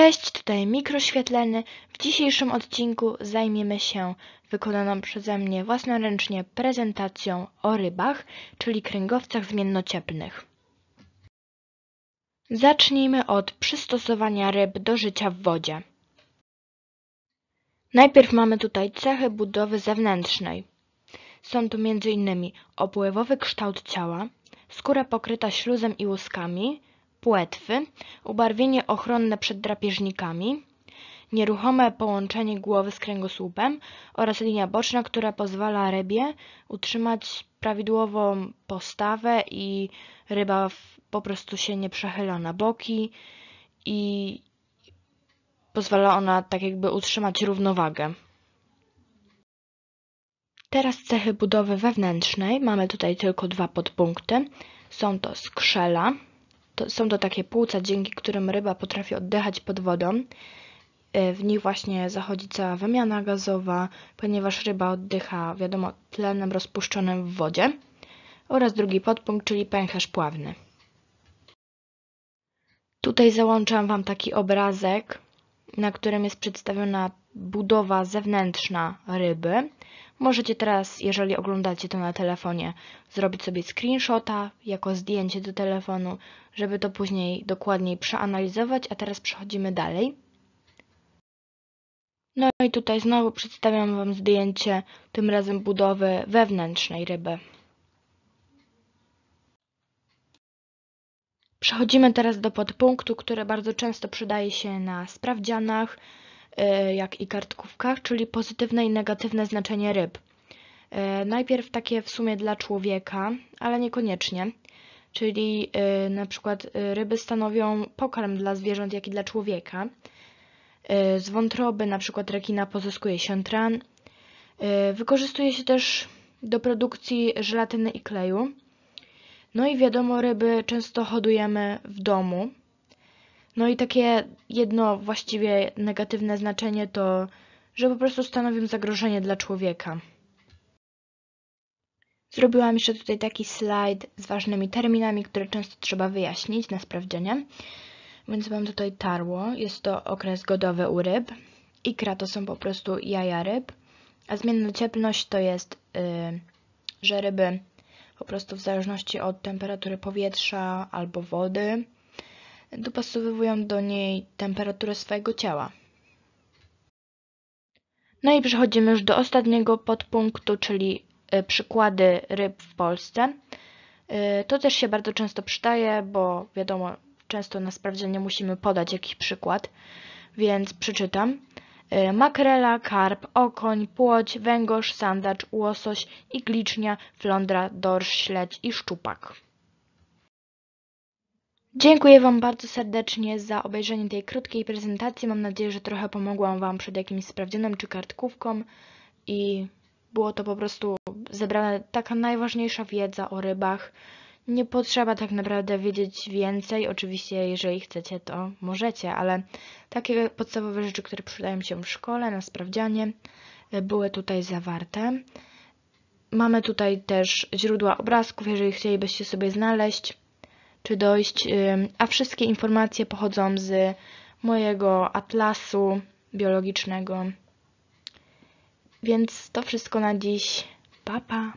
Cześć, tutaj Mikroświetleny. W dzisiejszym odcinku zajmiemy się wykonaną przeze mnie własnoręcznie prezentacją o rybach, czyli kręgowcach zmiennocieplnych. Zacznijmy od przystosowania ryb do życia w wodzie. Najpierw mamy tutaj cechy budowy zewnętrznej. Są tu m.in. opływowy kształt ciała, skóra pokryta śluzem i łuskami, płetwy, ubarwienie ochronne przed drapieżnikami, nieruchome połączenie głowy z kręgosłupem oraz linia boczna, która pozwala rybie utrzymać prawidłową postawę i ryba po prostu się nie przechyla na boki i pozwala ona tak jakby utrzymać równowagę. Teraz cechy budowy wewnętrznej. Mamy tutaj tylko dwa podpunkty. Są to skrzela, to, są to takie płuca, dzięki którym ryba potrafi oddychać pod wodą. E, w nich właśnie zachodzi cała wymiana gazowa, ponieważ ryba oddycha, wiadomo, tlenem rozpuszczonym w wodzie. Oraz drugi podpunkt, czyli pęcherz pławny. Tutaj załączam Wam taki obrazek, na którym jest przedstawiona budowa zewnętrzna ryby. Możecie teraz, jeżeli oglądacie to na telefonie, zrobić sobie screenshota jako zdjęcie do telefonu, żeby to później dokładniej przeanalizować, a teraz przechodzimy dalej. No i tutaj znowu przedstawiam Wam zdjęcie, tym razem budowy wewnętrznej ryby. Przechodzimy teraz do podpunktu, który bardzo często przydaje się na sprawdzianach, E, jak i kartkówkach, czyli pozytywne i negatywne znaczenie ryb. E, najpierw takie w sumie dla człowieka, ale niekoniecznie, czyli e, na przykład ryby stanowią pokarm dla zwierząt, jak i dla człowieka. Z wątroby na przykład rekina pozyskuje się tran. Wykorzystuje się też do produkcji żelatyny i kleju. No i wiadomo, ryby często hodujemy w domu, no i takie jedno właściwie negatywne znaczenie to, że po prostu stanowią zagrożenie dla człowieka. Zrobiłam jeszcze tutaj taki slajd z ważnymi terminami, które często trzeba wyjaśnić na sprawdzenie. Więc mam tutaj tarło, jest to okres godowy u ryb. Ikra to są po prostu jaja ryb. A zmienna cieplność to jest, yy, że ryby po prostu w zależności od temperatury powietrza albo wody dopasowują do niej temperaturę swojego ciała. No i przechodzimy już do ostatniego podpunktu, czyli e, przykłady ryb w Polsce. E, to też się bardzo często przydaje, bo wiadomo, często na sprawdzenie musimy podać jakiś przykład, więc przeczytam. E, makrela, karp, okoń, płoć, węgorz, sandacz, łosoś, iglicznia, flądra, dorsz, śledź i szczupak. Dziękuję Wam bardzo serdecznie za obejrzenie tej krótkiej prezentacji. Mam nadzieję, że trochę pomogłam Wam przed jakimś sprawdzianem czy kartkówką i było to po prostu zebrana taka najważniejsza wiedza o rybach. Nie potrzeba tak naprawdę wiedzieć więcej. Oczywiście, jeżeli chcecie, to możecie, ale takie podstawowe rzeczy, które przydają się w szkole, na sprawdzianie, e, były tutaj zawarte. Mamy tutaj też źródła obrazków, jeżeli chcielibyście sobie znaleźć czy dojść, a wszystkie informacje pochodzą z mojego atlasu biologicznego. Więc to wszystko na dziś. Pa, pa.